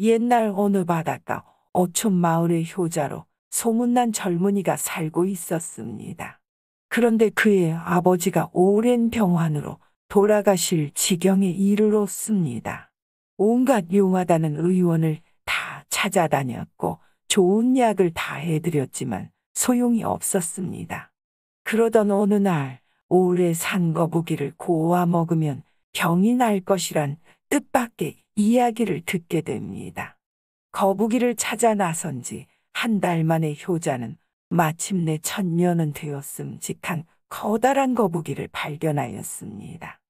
옛날 어느 바닷가 어촌 마을의 효자로 소문난 젊은이가 살고 있었습니다. 그런데 그의 아버지가 오랜 병환으로 돌아가실 지경에 이르렀습니다. 온갖 용하다는 의원을 다 찾아다녔고 좋은 약을 다 해드렸지만 소용이 없었습니다. 그러던 어느 날 오래 산 거북이를 고아 먹으면 병이 날 것이란 뜻밖의 이야기를 듣게 됩니다. 거북이를 찾아 나선 지 한 달 만에 효자는 마침내 천년은 되었음직한 커다란 거북이를 발견하였습니다.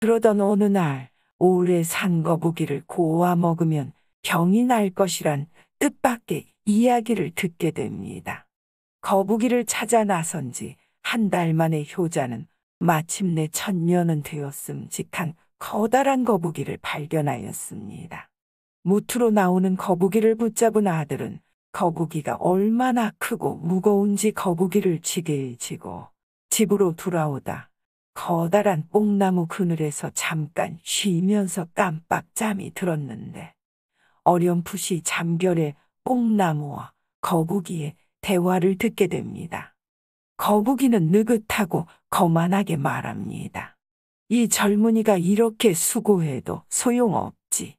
그러던 어느 날 오래 산 거북이를 고아 먹으면 병이 날 것이란 뜻밖의 이야기를 듣게 됩니다. 거북이를 찾아 나선 지 한 달 만에 효자는 마침내 천년은 되었음직한 커다란 거북이를 발견하였습니다. 무트로 나오는 거북이를 붙잡은 아들은 거북이가 얼마나 크고 무거운지 거북이를 지게지고 해 집으로 돌아오다 커다란 뽕나무 그늘에서 잠깐 쉬면서 깜빡 잠이 들었는데 어렴풋이 잠결에 뽕나무와 거북이의 대화를 듣게 됩니다. 거북이는 느긋하고 거만하게 말합니다. 이 젊은이가 이렇게 수고해도 소용없지.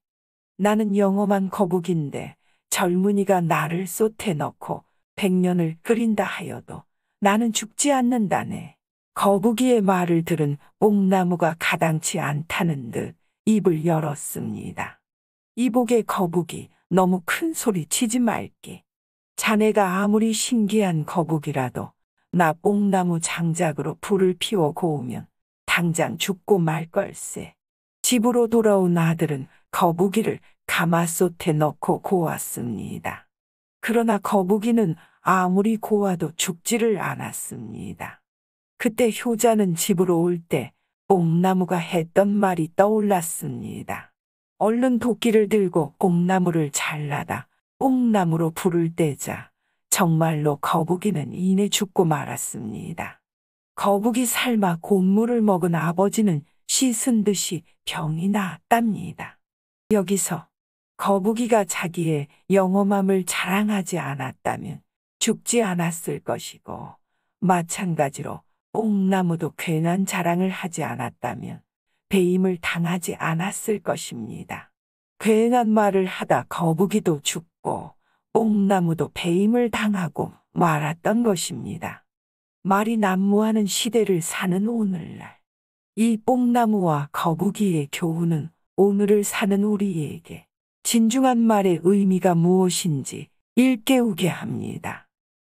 나는 영험한 거북인데 젊은이가 나를 쏟에 넣고 백년을 끓인다 하여도 나는 죽지 않는다네. 거북이의 말을 들은 옥나무가 가당치 않다는 듯 입을 열었습니다. 이복의 거북이 너무 큰 소리 치지 말게. 자네가 아무리 신기한 거북이라도 나옥나무 장작으로 불을 피워 고우면 당장 죽고 말 걸세. 집으로 돌아온 아들은 거북이를 가마솥에 넣고 고았습니다. 그러나 거북이는 아무리 고와도 죽지를 않았습니다. 그때 효자는 집으로 올때 옥나무가 했던 말이 떠올랐습니다. 얼른 도끼를 들고 옥나무를 잘라다 옥나무로 불을 떼자 정말로 거북이는 이내 죽고 말았습니다. 거북이 삶아 곡물을 먹은 아버지는 씻은 듯이 병이 나았답니다 여기서 거북이가 자기의 영험함을 자랑하지 않았다면 죽지 않았을 것이고 마찬가지로 뽕나무도 괜한 자랑을 하지 않았다면 배임을 당하지 않았을 것입니다. 괜한 말을 하다 거북이도 죽고 뽕나무도 배임을 당하고 말았던 것입니다. 말이 난무하는 시대를 사는 오늘날. 이 뽕나무와 거북이의 교훈은 오늘을 사는 우리에게 진중한 말의 의미가 무엇인지 일깨우게 합니다.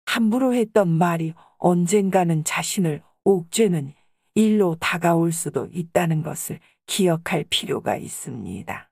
함부로 했던 말이 언젠가는 자신을 옥죄는 일로 다가올 수도 있다는 것을 기억할 필요가 있습니다.